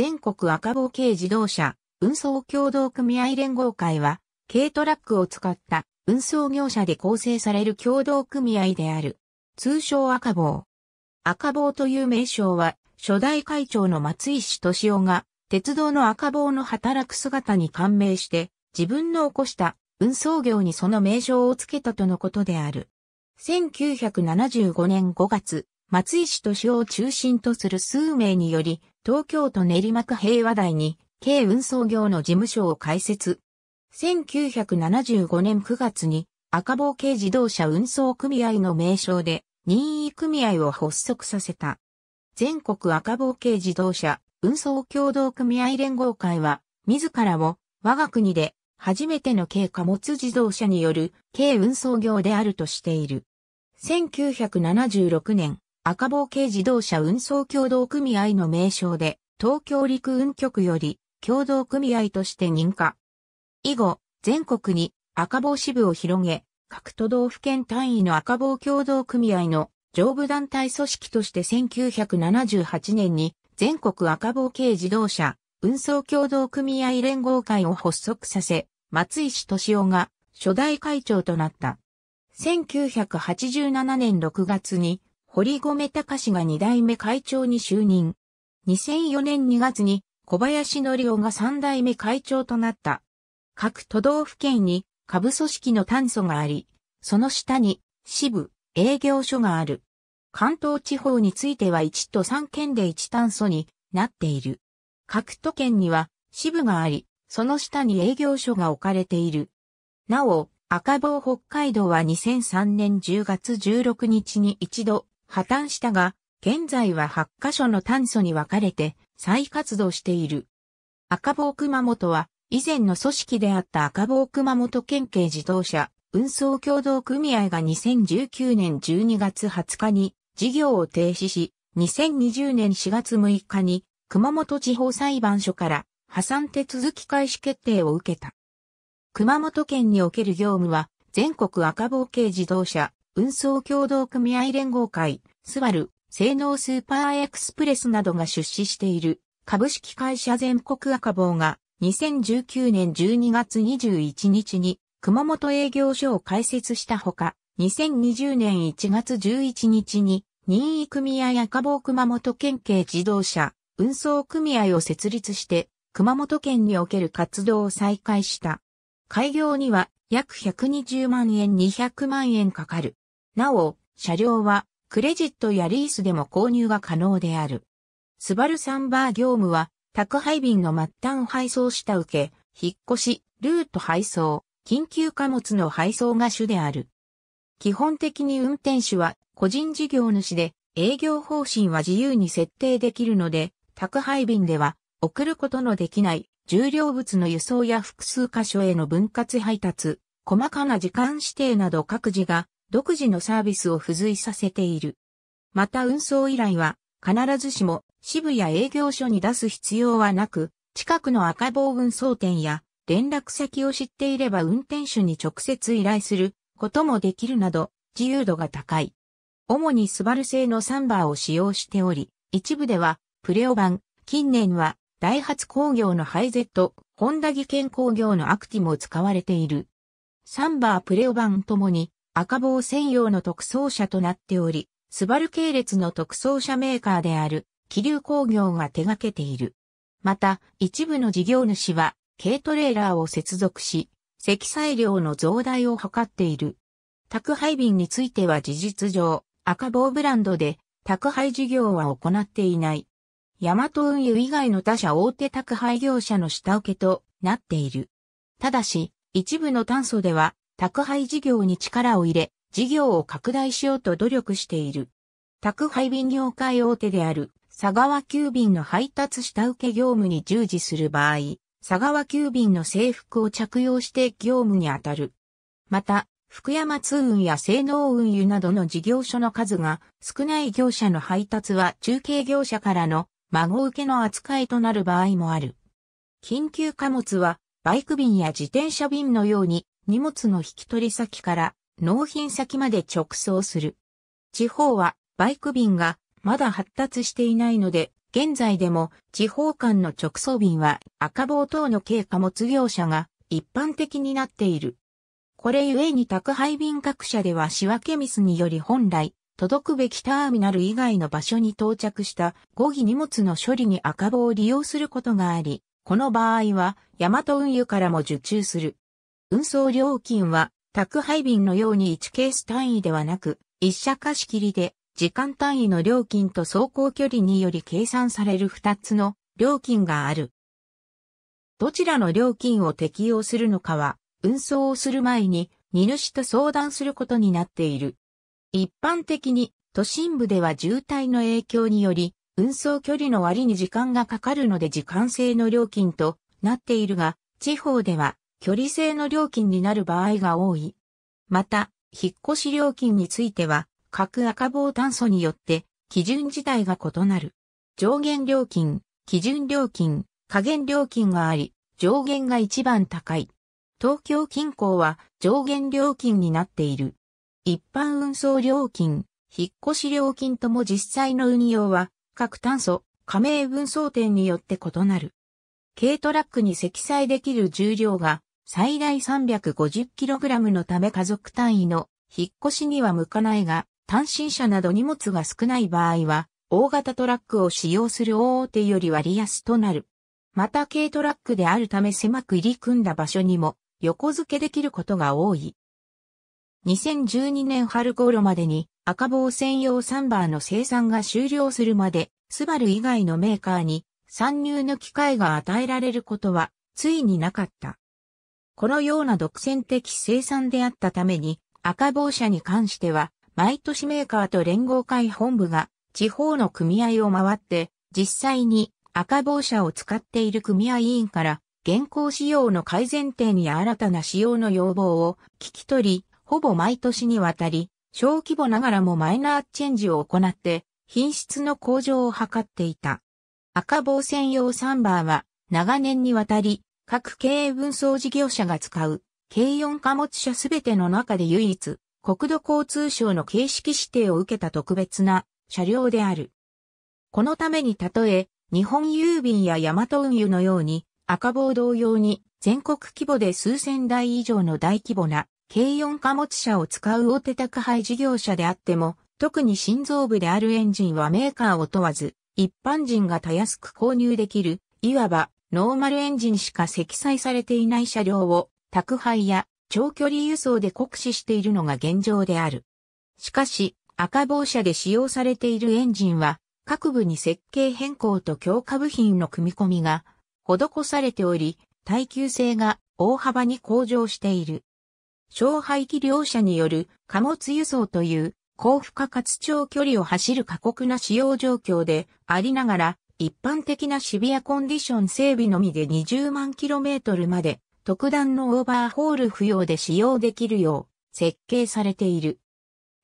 全国赤棒軽自動車運送協同組合連合会は、軽トラックを使った運送業者で構成される協同組合である。通称赤棒。赤棒という名称は、初代会長の松石敏夫が、鉄道の赤棒の働く姿に感銘して、自分の起こした運送業にその名称を付けたとのことである。1975年5月、松石敏夫を中心とする数名により、東京都練馬区平和台に、軽運送業の事務所を開設。1975年9月に、赤坊軽自動車運送組合の名称で、任意組合を発足させた。全国赤坊軽自動車運送協同組合連合会は、自らを我が国で初めての軽貨物自動車による軽運送業であるとしている。1976年、赤棒系自動車運送協同組合の名称で、東京陸運局より協同組合として認可。以後、全国に赤棒支部を広げ、各都道府県単位の赤棒協同組合の上部団体組織として1978年に全国赤棒系自動車運送協同組合連合会を発足させ、松石敏夫が初代会長となった。1987年6月に堀米隆が2代目会長に就任。2004年2月に小林則夫が3代目会長となった。各都道府県に下部組織の炭素があり、その下に支部、営業所がある。関東地方については1都3県で1炭素になっている。各都県には支部があり、その下に営業所が置かれている。なお、赤棒北海道は2003年10月16日に一度破綻したが、現在は8カ所の炭素に分かれて再活動している。赤棒熊本は、以前の組織であった赤棒熊本県警自動車運送協同組合が2019年12月20日に事業を停止し、2020年4月6日に熊本地方裁判所から破産手続き開始決定を受けた。熊本県における業務は全国赤棒系自動車運送協同組合連合会、スバル、性能スーパーエクスプレスなどが出資している株式会社全国赤棒が2019年12月21日に熊本営業所を開設したほか、2020年1月11日に任意組合赤棒熊本県警自動車運送組合を設立して熊本県における活動を再開した。開業には約120万円200万円かかるなお、車両はクレジットやリースでも購入が可能である。スバルサンバー業務は宅配便の末端配送下請け、引っ越し、ルート配送、緊急貨物の配送が主である。基本的に運転手は個人事業主で営業方針は自由に設定できるので、宅配便では送ることのできない重量物の輸送や複数箇所への分割配達、細かな時間指定など各自が独自のサービスを付随させている。また運送依頼は必ずしも支部や営業所に出す必要はなく、近くの赤棒運送店や連絡先を知っていれば運転手に直接依頼することもできるなど自由度が高い。主にスバル製のサンバーを使用しており、一部ではプレオ版、近年はダイハツ工業のハイゼット、ホンダ技研工業のアクティも使われている。サンバープレオ版ともに赤棒専用の特装車となっており、スバル系列の特装車メーカーである、気流工業が手掛けている。また、一部の事業主は、軽トレーラーを接続し、積載量の増大を図っている。宅配便については事実上、赤棒ブランドで、宅配事業は行っていない。ヤマト運輸以外の他社大手宅配業者の下請けとなっている。ただし、一部の炭素では、宅配事業に力を入れ、事業を拡大しようと努力している。宅配便業界大手である佐川急便の配達下請け業務に従事する場合、佐川急便の制服を着用して業務に当たる。また、福山通運や性能運輸などの事業所の数が少ない業者の配達は中継業者からの孫受けの扱いとなる場合もある。緊急貨物はバイク便や自転車便のように荷物の引き取り先から納品先まで直送する。地方はバイク便がまだ発達していないので、現在でも地方間の直送便は赤棒等の軽貨物業者が一般的になっている。これゆえに宅配便各社では仕分けミスにより本来届くべきターミナル以外の場所に到着した後期荷物の処理に赤棒を利用することがあり、この場合は大和運輸からも受注する。運送料金は宅配便のように1ケース単位ではなく、1社貸し切りで時間単位の料金と走行距離により計算される2つの料金がある。どちらの料金を適用するのかは、運送をする前に荷主と相談することになっている。一般的に都心部では渋滞の影響により、運送距離の割に時間がかかるので時間制の料金となっているが、地方では距離制の料金になる場合が多い。また、引っ越し料金については、各赤棒炭素によって基準自体が異なる。上限料金、基準料金、下限料金があり、上限が一番高い。東京近郊は上限料金になっている。一般運送料金、引っ越し料金とも実際の運用は各炭素、加盟運送店によって異なる。軽トラックに積載できる重量が最大 350kg のため家族単位の引っ越しには向かないが、単身者など荷物が少ない場合は、大型トラックを使用する大手より割安となる。また軽トラックであるため狭く入り組んだ場所にも横付けできることが多い。2012年春頃までに赤棒専用サンバーの生産が終了するまで、スバル以外のメーカーに参入の機会が与えられることはついになかった。このような独占的生産であったために、赤帽車に関しては、毎年メーカーと連合会本部が地方の組合を回って、実際に赤帽車を使っている組合委員から現行仕様の改善点や新たな仕様の要望を聞き取り、ほぼ毎年にわたり、小規模ながらもマイナーチェンジを行って、品質の向上を図っていた。赤帽専用サンバーは長年にわたり各経営運送事業者が使う、軽四貨物車すべての中で唯一、国土交通省の形式指定を受けた特別な車両である。このためにたとえ、日本郵便やヤマト運輸のように、赤棒同様に全国規模で数千台以上の大規模な軽四貨物車を使う大手宅配事業者であっても、特に心臓部であるエンジンはメーカーを問わず、一般人がたやすく購入できる、いわばノーマルエンジンしか積載されていない車両を宅配や長距離輸送で酷使しているのが現状である。しかし、赤帽車で使用されているエンジンは、各部に設計変更と強化部品の組み込みが施されており、耐久性が大幅に向上している。小排気量車による貨物輸送という高負荷かつ長距離を走る過酷な使用状況でありながら、一般的なシビアコンディション整備のみで20万 km まで特段のオーバーホール不要で使用できるよう設計されている。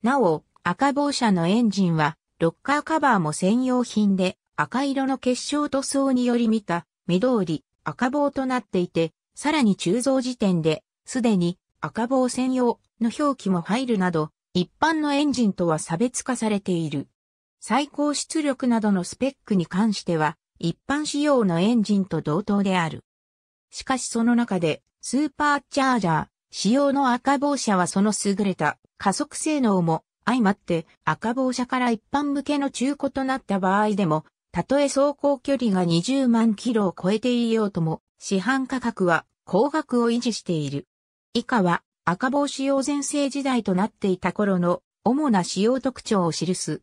なお、赤帽車のエンジンはロッカーカバーも専用品で赤色の結晶塗装により見た緑赤棒となっていて、さらに鋳造時点で、すでに赤棒専用の表記も入るなど、一般のエンジンとは差別化されている。最高出力などのスペックに関しては、一般仕様のエンジンと同等である。しかしその中で、スーパーチャージャー、仕様の赤帽車はその優れた加速性能も相まって赤帽車から一般向けの中古となった場合でも、たとえ走行距離が20万キロを超えていようとも、市販価格は高額を維持している。以下は赤帽使用全盛時代となっていた頃の主な使用特徴を記す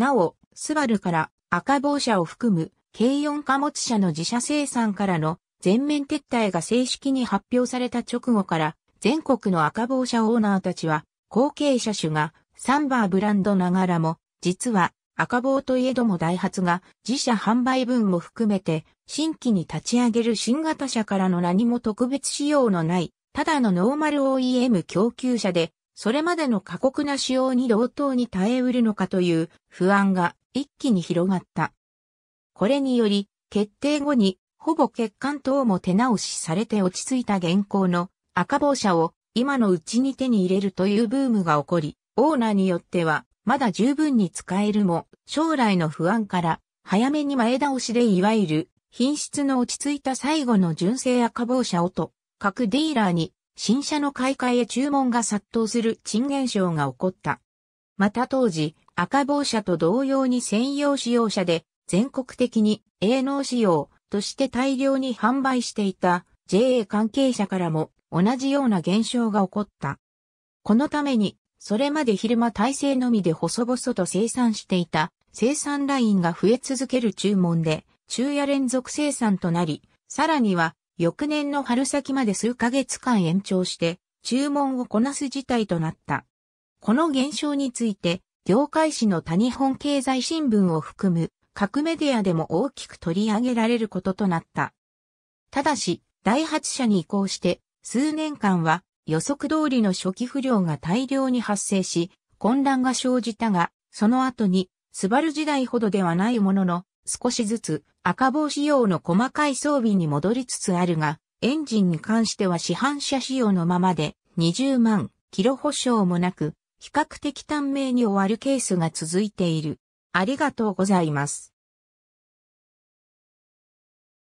なお、スバルから赤帽車を含む軽4貨物車の自社生産からの全面撤退が正式に発表された直後から全国の赤帽車オーナーたちは後継車種がサンバーブランドながらも実は赤帽といえどもダイハツが自社販売分も含めて新規に立ち上げる新型車からの何も特別仕様のないただのノーマル OEM 供給車でそれまでの過酷な使用に同等に耐えうるのかという不安が一気に広がった。これにより、決定後に、ほぼ欠陥等も手直しされて落ち着いた現行の赤帽車を今のうちに手に入れるというブームが起こり、オーナーによってはまだ十分に使えるも、将来の不安から早めに前倒しでいわゆる品質の落ち着いた最後の純正赤帽車をと、各ディーラーに新車の買い替え注文が殺到する賃現象が起こった。また当時、赤帽車と同様に専用使用車で全国的に営農使用として大量に販売していた JA 関係者からも同じような現象が起こった。このために、それまで昼間体制のみで細々と生産していた生産ラインが増え続ける注文で、昼夜連続生産となり、さらには翌年の春先まで数ヶ月間延長して、注文をこなす事態となった。この現象について、業界紙の他日本経済新聞を含む各メディアでも大きく取り上げられることとなった。ただし、第8社に移行して、数年間は予測通りの初期不良が大量に発生し、混乱が生じたが、その後に、スバル時代ほどではないものの、少しずつ赤棒仕様の細かい装備に戻りつつあるが、エンジンに関しては市販車仕様のままで20万キロ保証もなく、比較的短命に終わるケースが続いている。ありがとうございます。